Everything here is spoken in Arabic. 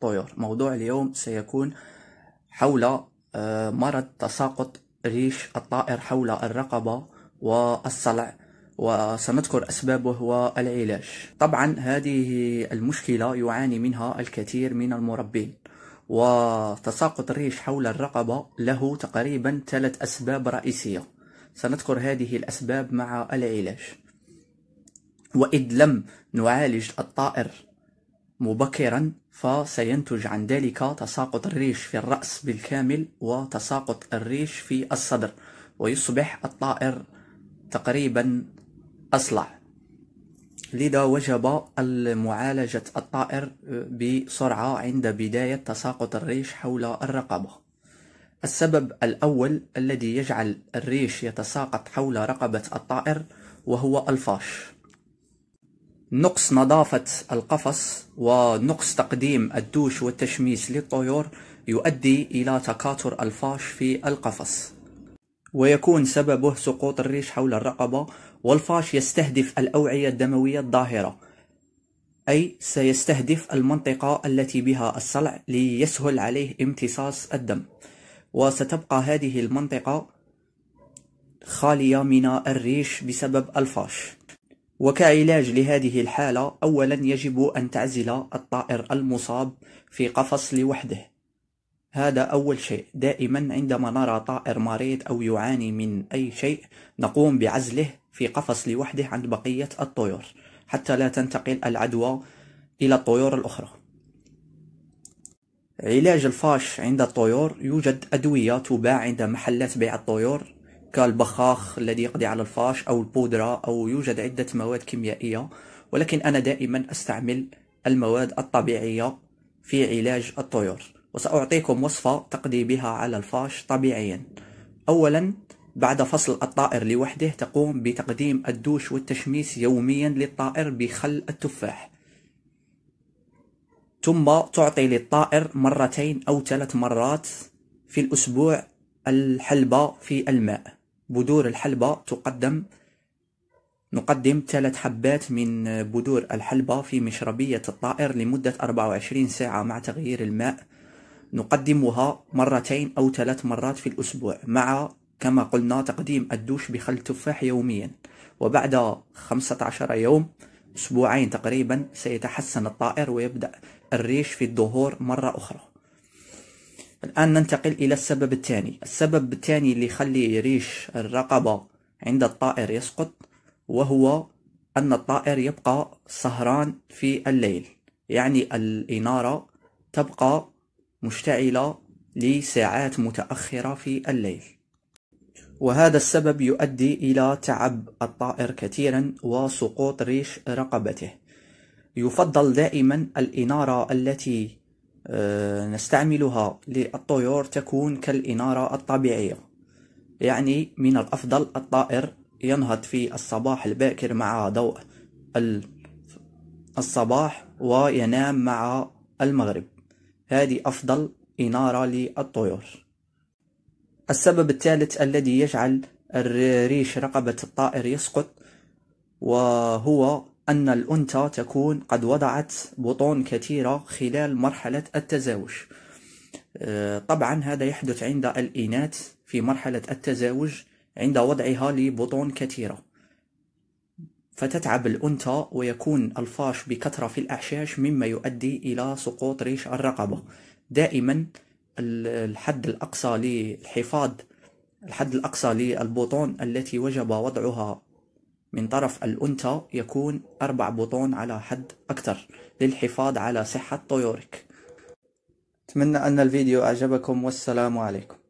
طير موضوع اليوم سيكون حول آه، مرض تساقط ريش الطائر حول الرقبة والصلع وسنذكر أسبابه والعلاج طبعا هذه المشكلة يعاني منها الكثير من المربين وتساقط الريش حول الرقبة له تقريبا ثلاث أسباب رئيسية سنذكر هذه الأسباب مع العلاج وإذ لم نعالج الطائر مبكرا فسينتج عن ذلك تساقط الريش في الرأس بالكامل وتساقط الريش في الصدر ويصبح الطائر تقريبا أصلع لذا وجب معالجة الطائر بسرعة عند بداية تساقط الريش حول الرقبة السبب الأول الذي يجعل الريش يتساقط حول رقبة الطائر وهو الفاش نقص نظافة القفص ونقص تقديم الدوش والتشميس للطيور يؤدي إلى تكاثر الفاش في القفص ويكون سببه سقوط الريش حول الرقبة والفاش يستهدف الأوعية الدموية الظاهرة أي سيستهدف المنطقة التي بها الصلع ليسهل عليه امتصاص الدم وستبقى هذه المنطقة خالية من الريش بسبب الفاش وكعلاج لهذه الحالة أولا يجب أن تعزل الطائر المصاب في قفص لوحده هذا أول شيء دائما عندما نرى طائر مريض أو يعاني من أي شيء نقوم بعزله في قفص لوحده عند بقية الطيور حتى لا تنتقل العدوى إلى الطيور الأخرى علاج الفاش عند الطيور يوجد أدوية تباع عند محلات بيع الطيور كالبخاخ الذي يقضي على الفاش أو البودرة أو يوجد عدة مواد كيميائية ولكن أنا دائما أستعمل المواد الطبيعية في علاج الطيور وسأعطيكم وصفة تقضي بها على الفاش طبيعيا أولا بعد فصل الطائر لوحده تقوم بتقديم الدوش والتشميس يوميا للطائر بخل التفاح ثم تعطي للطائر مرتين أو ثلاث مرات في الأسبوع الحلبة في الماء بذور الحلبة تقدم نقدم ثلاث حبات من بذور الحلبة في مشربية الطائر لمدة 24 ساعة مع تغيير الماء نقدمها مرتين أو ثلاث مرات في الأسبوع مع كما قلنا تقديم الدوش بخل تفاح يوميا وبعد 15 يوم أسبوعين تقريبا سيتحسن الطائر ويبدأ الريش في الظهور مرة أخرى الآن ننتقل إلى السبب الثاني السبب الثاني اللي يخلي ريش الرقبة عند الطائر يسقط وهو أن الطائر يبقى سهران في الليل يعني الإنارة تبقى مشتعلة لساعات متأخرة في الليل وهذا السبب يؤدي إلى تعب الطائر كثيرا وسقوط ريش رقبته يفضل دائما الإنارة التي آه، نستعملها للطيور تكون كالإنارة الطبيعية يعني من الأفضل الطائر ينهض في الصباح الباكر مع ضوء الصباح وينام مع المغرب هذه أفضل إنارة للطيور السبب الثالث الذي يجعل الريش رقبة الطائر يسقط وهو أن الأنثى تكون قد وضعت بطون كثيرة خلال مرحلة التزاوج آه، طبعا هذا يحدث عند الإناث في مرحلة التزاوج عند وضعها لبطون كثيرة فتتعب الأنثى ويكون الفاش بكثرة في الأعشاش مما يؤدي إلى سقوط ريش الرقبة دائما الحد الأقصى للحفاظ الحد الأقصى للبطون التي وجب وضعها من طرف الأنثى يكون أربع بطون على حد أكثر للحفاظ على صحة طيورك أتمنى أن الفيديو أعجبكم والسلام عليكم